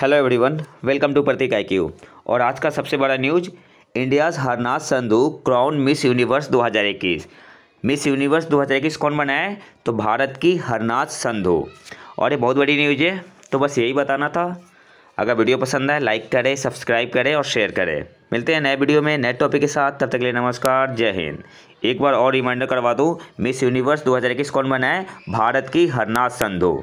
hello everyone welcome to Prateek I और आज का सबसे बड़ा news India's Harnath Sandhu crown Miss Universe 2021 Miss Universe 2021 कौन बना है तो भारत की हरनाथ संधू और ये बहुत बड़ी न्यूज है तो बस यही बताना था अगर वीडियो पसंद आए लाइक करें सब्सक्राइब करें और शेयर करें मिलते हैं नए वीडियो में नए टॉपिक के साथ तब तक के लिए नमस्कार जय हिंद एक बार और रिमाइंडर करवा दूँ मिस यूनिवर्स दो कौन बना है भारत की हरनाथ संधु